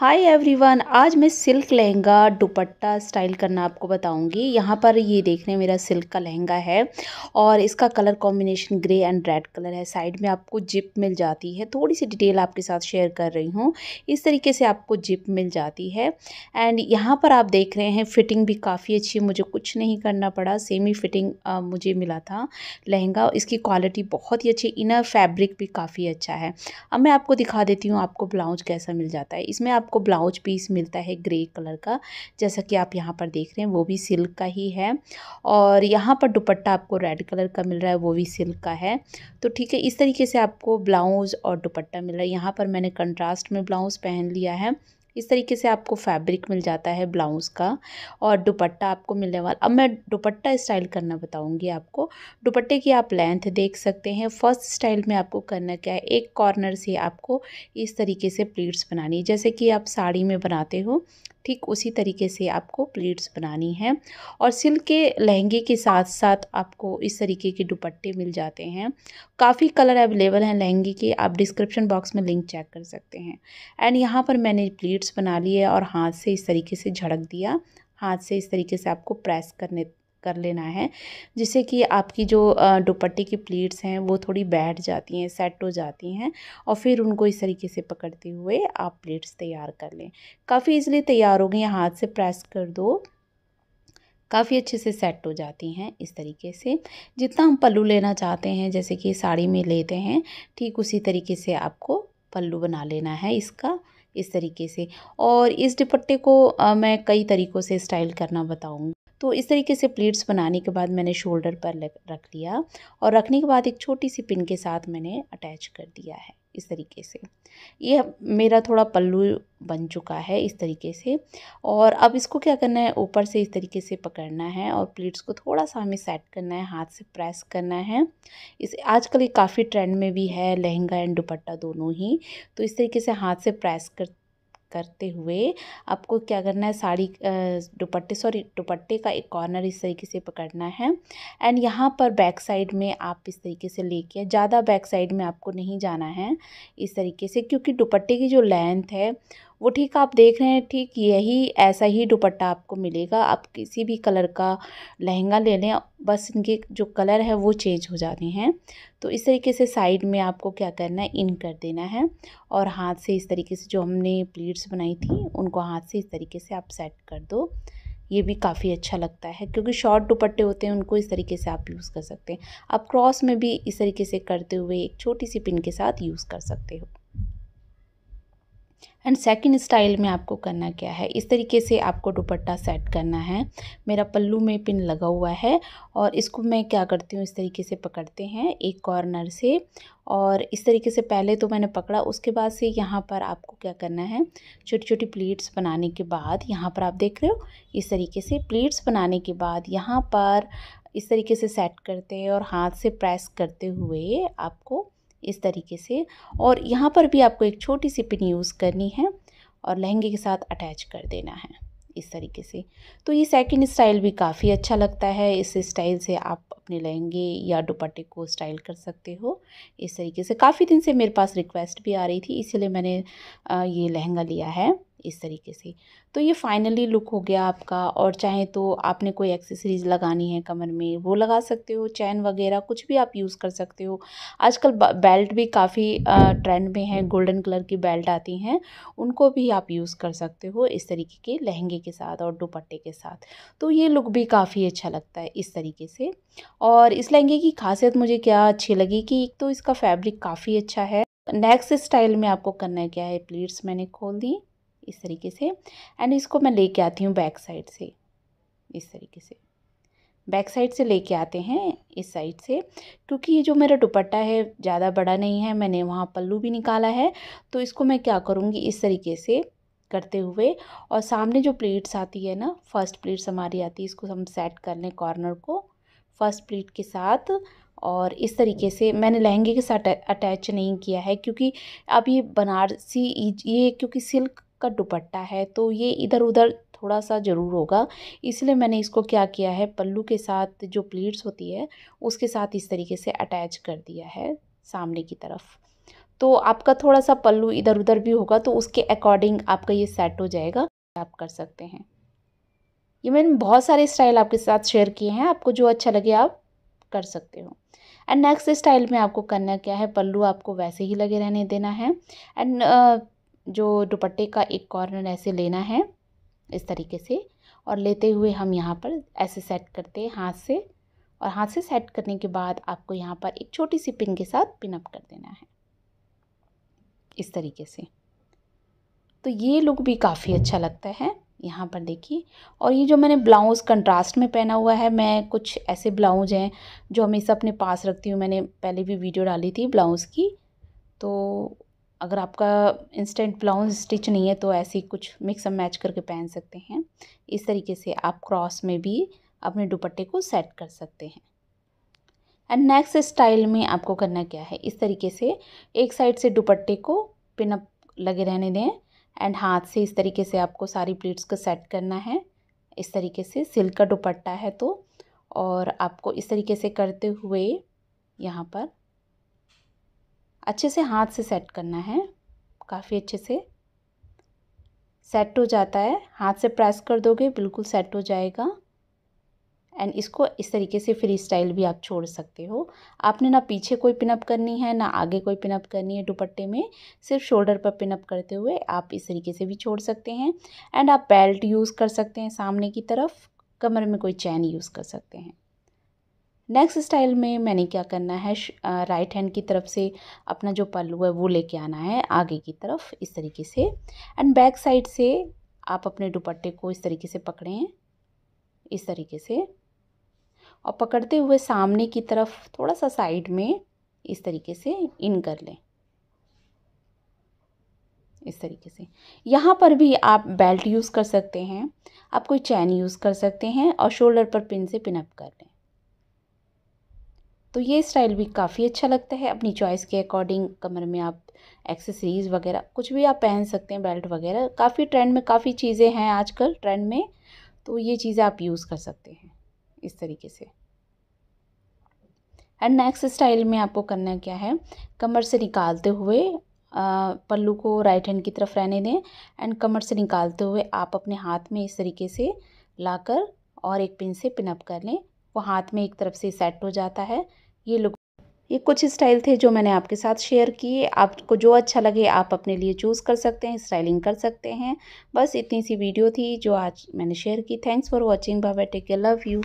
hi everyone आज मैं silk lehenga दुपट्टा style करना आपको बताऊंगी यहाँ पर ये देख रहे हैं मेरा सिल्क का लहंगा है और इसका colour combination grey and red colour है साइड में आपको जिप मिल जाती है थोड़ी सी डिटेल आपके साथ शेयर कर रही हूँ इस तरीके से आपको जिप मिल जाती है एंड यहाँ पर आप देख रहे हैं फिटिंग भी काफ़ी अच्छी है मुझे कुछ नहीं करना पड़ा सेम ही फिटिंग आ, मुझे मिला था लहंगा इसकी क्वालिटी बहुत ही अच्छी इनर फैब्रिक भी काफ़ी अच्छा है अब मैं आपको दिखा देती हूँ आपको ब्लाउज कैसा मिल जाता है इसमें आप आपको ब्लाउज पीस मिलता है ग्रे कलर का जैसा कि आप यहाँ पर देख रहे हैं वो भी सिल्क का ही है और यहाँ पर दुपट्टा आपको रेड कलर का मिल रहा है वो भी सिल्क का है तो ठीक है इस तरीके से आपको ब्लाउज़ और दुपट्टा मिल रहा है यहाँ पर मैंने कंट्रास्ट में ब्लाउज़ पहन लिया है इस तरीके से आपको फैब्रिक मिल जाता है ब्लाउज़ का और दुपट्टा आपको मिलने वाला अब मैं दुपट्टा स्टाइल करना बताऊंगी आपको दुपट्टे की आप लेंथ देख सकते हैं फर्स्ट स्टाइल में आपको करना क्या है एक कॉर्नर से आपको इस तरीके से प्लीट्स बनानी जैसे कि आप साड़ी में बनाते हो ठीक उसी तरीके से आपको प्लीट्स बनानी है और सिल्क के लहंगे के साथ साथ आपको इस तरीके के दुपट्टे मिल जाते हैं काफ़ी कलर अवेलेबल हैं लहंगे के आप डिस्क्रिप्शन बॉक्स में लिंक चेक कर सकते हैं एंड यहाँ पर मैंने प्लीट्स बना लिए और हाथ से इस तरीके से झड़क दिया हाथ से इस तरीके से आपको प्रेस करने कर लेना है जिससे कि आपकी जो दुपट्टे की प्लीट्स हैं वो थोड़ी बैठ जाती हैं सेट हो जाती हैं और फिर उनको इस तरीके से पकड़ते हुए आप प्लेट्स तैयार कर लें काफ़ी इजीली तैयार हो गई हाथ से प्रेस कर दो काफ़ी अच्छे से सेट हो जाती हैं इस तरीके से जितना हम पल्लू लेना चाहते हैं जैसे कि साड़ी में लेते हैं ठीक उसी तरीके से आपको पल्लू बना लेना है इसका इस तरीके से और इस दुपट्टे को आ, मैं कई तरीक़ों से स्टाइल करना बताऊँगी तो इस तरीके से प्लीट्स बनाने के बाद मैंने शोल्डर पर रख लिया और रखने के बाद एक छोटी सी पिन के साथ मैंने अटैच कर दिया है इस तरीके से ये मेरा थोड़ा पल्लू बन चुका है इस तरीके से और अब इसको क्या करना है ऊपर से इस तरीके से पकड़ना है और प्लीट्स को थोड़ा सा हमें सेट करना है हाथ से प्रेस करना है इस आजकल ये काफ़ी ट्रेंड में भी है लहंगा एंड दुपट्टा दोनों ही तो इस तरीके से हाथ से प्रेस कर करते हुए आपको क्या करना है साड़ी दुपट्टे सॉरी दुपट्टे का एक कॉर्नर इस तरीके से पकड़ना है एंड यहाँ पर बैक साइड में आप इस तरीके से लेके ज़्यादा बैक साइड में आपको नहीं जाना है इस तरीके से क्योंकि दुपट्टे की जो लेंथ है वो ठीक आप देख रहे हैं ठीक यही ऐसा ही दुपट्टा आपको मिलेगा आप किसी भी कलर का लहंगा ले लें बस इनके जो कलर है वो चेंज हो जाते हैं तो इस तरीके से साइड में आपको क्या करना है इन कर देना है और हाथ से इस तरीके से जो हमने प्लेट्स बनाई थी उनको हाथ से इस तरीके से आप सेट कर दो ये भी काफ़ी अच्छा लगता है क्योंकि शॉर्ट दुपट्टे होते हैं उनको इस तरीके से आप यूज़ कर सकते हैं आप क्रॉस में भी इस तरीके से करते हुए एक छोटी सी पिन के साथ यूज़ कर सकते हो एंड सेकंड स्टाइल में आपको करना क्या है इस तरीके से आपको दुपट्टा सेट करना है मेरा पल्लू में पिन लगा हुआ है और इसको मैं क्या करती हूँ इस तरीके से पकड़ते हैं एक कॉर्नर से और इस तरीके से पहले तो मैंने पकड़ा उसके बाद से यहाँ पर आपको क्या करना है छोटी छोटी प्लेट्स बनाने के बाद यहाँ पर आप देख रहे हो इस तरीके से प्लेट्स बनाने के बाद यहाँ पर इस तरीके से सेट करते हैं और हाथ से प्रेस करते हुए आपको इस तरीके से और यहाँ पर भी आपको एक छोटी सी पिन यूज़ करनी है और लहंगे के साथ अटैच कर देना है इस तरीके से तो ये सेकंड स्टाइल भी काफ़ी अच्छा लगता है इस स्टाइल से आप अपने लहंगे या दुपट्टे को स्टाइल कर सकते हो इस तरीके से काफ़ी दिन से मेरे पास रिक्वेस्ट भी आ रही थी इसलिए मैंने ये लहंगा लिया है इस तरीके से तो ये फाइनली लुक हो गया आपका और चाहे तो आपने कोई एक्सेसरीज लगानी है कमर में वो लगा सकते हो चैन वगैरह कुछ भी आप यूज़ कर सकते हो आजकल बेल्ट भी काफ़ी ट्रेंड में है गोल्डन कलर की बेल्ट आती हैं उनको भी आप यूज़ कर सकते हो इस तरीके के लहंगे के साथ और दुपट्टे के साथ तो ये लुक भी काफ़ी अच्छा लगता है इस तरीके से और इस लहंगे की खासियत मुझे क्या अच्छी लगी कि एक तो इसका फैब्रिक काफ़ी अच्छा है नेक्स्ट स्टाइल में आपको करना क्या है प्लीट्स मैंने खोल दी इस तरीके से एंड इसको मैं ले आती हूँ बैक साइड से इस तरीके से बैक साइड से लेके आते हैं इस साइड से क्योंकि ये जो मेरा दुपट्टा है ज़्यादा बड़ा नहीं है मैंने वहाँ पल्लू भी निकाला है तो इसको मैं क्या करूँगी इस तरीके से करते हुए और सामने जो प्लेट्स आती है ना फर्स्ट प्लेट्स हमारी आती है इसको हम सेट कर लें कॉर्नर को फर्स्ट प्लेट के साथ और इस तरीके से मैंने लहंगे के साथ अटैच नहीं किया है क्योंकि अब ये बनारसी ये क्योंकि सिल्क का दुपट्टा है तो ये इधर उधर थोड़ा सा ज़रूर होगा इसलिए मैंने इसको क्या किया है पल्लू के साथ जो प्लीट्स होती है उसके साथ इस तरीके से अटैच कर दिया है सामने की तरफ तो आपका थोड़ा सा पल्लू इधर उधर भी होगा तो उसके अकॉर्डिंग आपका ये सेट हो जाएगा आप कर सकते हैं ये मैंने बहुत सारे स्टाइल आपके साथ शेयर किए हैं आपको जो अच्छा लगे आप कर सकते हो एंड नेक्स्ट स्टाइल में आपको करना क्या है पल्लू आपको वैसे ही लगे रहने देना है एंड जो दुपट्टे का एक कॉर्नर ऐसे लेना है इस तरीके से और लेते हुए हम यहाँ पर ऐसे सेट करते हैं हाथ से और हाथ से सेट करने के बाद आपको यहाँ पर एक छोटी सी पिन के साथ पिनअप कर देना है इस तरीके से तो ये लुक भी काफ़ी अच्छा लगता है यहाँ पर देखिए और ये जो मैंने ब्लाउज़ कंट्रास्ट में पहना हुआ है मैं कुछ ऐसे ब्लाउज हैं जो हमेशा अपने पास रखती हूँ मैंने पहले भी वीडियो डाली थी ब्लाउज़ की तो अगर आपका इंस्टेंट ब्लाउज स्टिच नहीं है तो ऐसे ही कुछ मिक्स एंड मैच करके पहन सकते हैं इस तरीके से आप क्रॉस में भी अपने दुपट्टे को सेट कर सकते हैं एंड नेक्स्ट स्टाइल में आपको करना क्या है इस तरीके से एक साइड से दुपट्टे को पिनअप लगे रहने दें एंड हाथ से इस तरीके से आपको सारी प्लेट्स को सेट करना है इस तरीके से सिल्क का दुपट्टा है तो और आपको इस तरीके से करते हुए यहाँ पर अच्छे से हाथ से सेट करना है काफ़ी अच्छे से सेट हो जाता है हाथ से प्रेस कर दोगे बिल्कुल सेट हो जाएगा एंड इसको इस तरीके से फ्री स्टाइल भी आप छोड़ सकते हो आपने ना पीछे कोई पिनअप करनी है ना आगे कोई पिनअप करनी है दुपट्टे में सिर्फ शोल्डर पर पिनअप करते हुए आप इस तरीके से भी छोड़ सकते हैं एंड आप बेल्ट यूज़ कर सकते हैं सामने की तरफ कमर में कोई चैन यूज़ कर सकते हैं नेक्स्ट स्टाइल में मैंने क्या करना है राइट हैंड की तरफ से अपना जो पल्लू है वो लेके आना है आगे की तरफ इस तरीके से एंड बैक साइड से आप अपने दुपट्टे को इस तरीके से पकड़ें इस तरीके से और पकड़ते हुए सामने की तरफ थोड़ा सा साइड में इस तरीके से इन कर लें इस तरीके से यहाँ पर भी आप बेल्ट यूज़ कर सकते हैं आप कोई चैन यूज़ कर सकते हैं और शोल्डर पर पिन से पिनअप कर लें तो ये स्टाइल भी काफ़ी अच्छा लगता है अपनी चॉइस के अकॉर्डिंग कमर में आप एक्सेसरीज़ वगैरह कुछ भी आप पहन सकते हैं बेल्ट वगैरह काफ़ी ट्रेंड में काफ़ी चीज़ें हैं आजकल ट्रेंड में तो ये चीज़ें आप यूज़ कर सकते हैं इस तरीके से एंड नेक्स्ट स्टाइल में आपको करना क्या है कमर से निकालते हुए पल्लू को राइट हैंड की तरफ रहने दें एंड कमर से निकालते हुए आप अपने हाथ में इस तरीके से लाकर और एक पिन से पिनअप कर लें वो हाथ में एक तरफ से सेट हो जाता है ये लुक ये कुछ स्टाइल थे जो मैंने आपके साथ शेयर किए आपको जो अच्छा लगे आप अपने लिए चूज़ कर सकते हैं स्टाइलिंग कर सकते हैं बस इतनी सी वीडियो थी जो आज मैंने शेयर की thanks for watching Baba tech love you